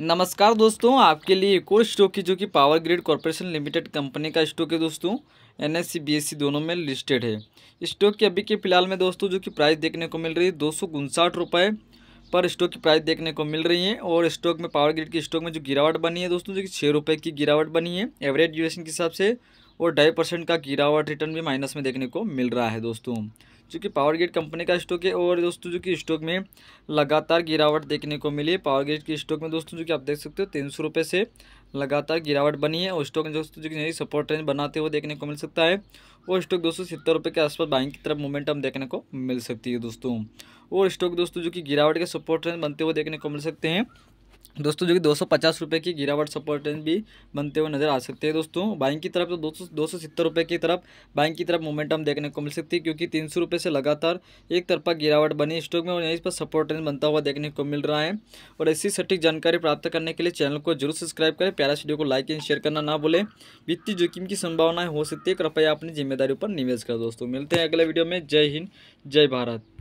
नमस्कार दोस्तों आपके लिए एक और स्टॉक है जो कि power grid corporation limited company का स्टॉक है दोस्तों एन एस दोनों में लिस्टेड है स्टॉक की अभी के फिलहाल में दोस्तों जो कि प्राइस देखने को मिल रही है दो रुपए पर स्टॉक की प्राइस देखने को मिल रही है और स्टॉक में पावर ग्रिड के स्टॉक में जो गिरावट बनी है दोस्तों जो कि छः रुपये की गिरावट बनी है एवरेज ड्यूरेशन के हिसाब से और ढाई परसेंट का गिरावट रिटर्न भी माइनस में देखने को मिल रहा है दोस्तों जो कि पावर ग्रिड कंपनी का स्टॉक है और दोस्तों जो कि स्टॉक में लगातार गिरावट देखने को मिली है पावर ग्रिड की स्टॉक में दोस्तों जो कि आप देख सकते हो तीन सौ से लगातार गिरावट बनी है और स्टॉक में दोस्तों जो कि नई सपोर्ट रेंज बनाते हुए देखने को मिल सकता है और स्टॉक दोस्तों सत्तर रुपये के आसपास बाइंग की तरफ मोमेंटम देखने को मिल सकती है दोस्तों और स्टॉक दोस्तों जो कि गिरावट के सपोर्ट रेंज बनते हुए देखने को मिल सकते हैं दोस्तों जो कि दो सौ पचास रुपये की गिरावट सपोर्ट भी बनते हुए नजर आ सकते हैं दोस्तों बाइंग की तरफ तो दो सौ दो सौ सत्तर रुपये की तरफ बाइंग की तरफ मोमेंटम देखने को मिल सकती है क्योंकि तीन सौ रुपये से लगातार एक तरफा गिरावट बनी स्टॉक में और यहीं पर सपोर्ट रेंज बनता हुआ देखने को मिल रहा है और ऐसी सटीक जानकारी प्राप्त करने के लिए चैनल को जरूर सब्सक्राइब करें प्यारा वीडियो को लाइक एंड शेयर करना ना भूलें वित्तीय जोखिम की संभावनाएं हो सकती है कृपया अपनी जिम्मेदारी पर निवेश करें दोस्तों मिलते हैं अगले वीडियो में जय हिंद जय भारत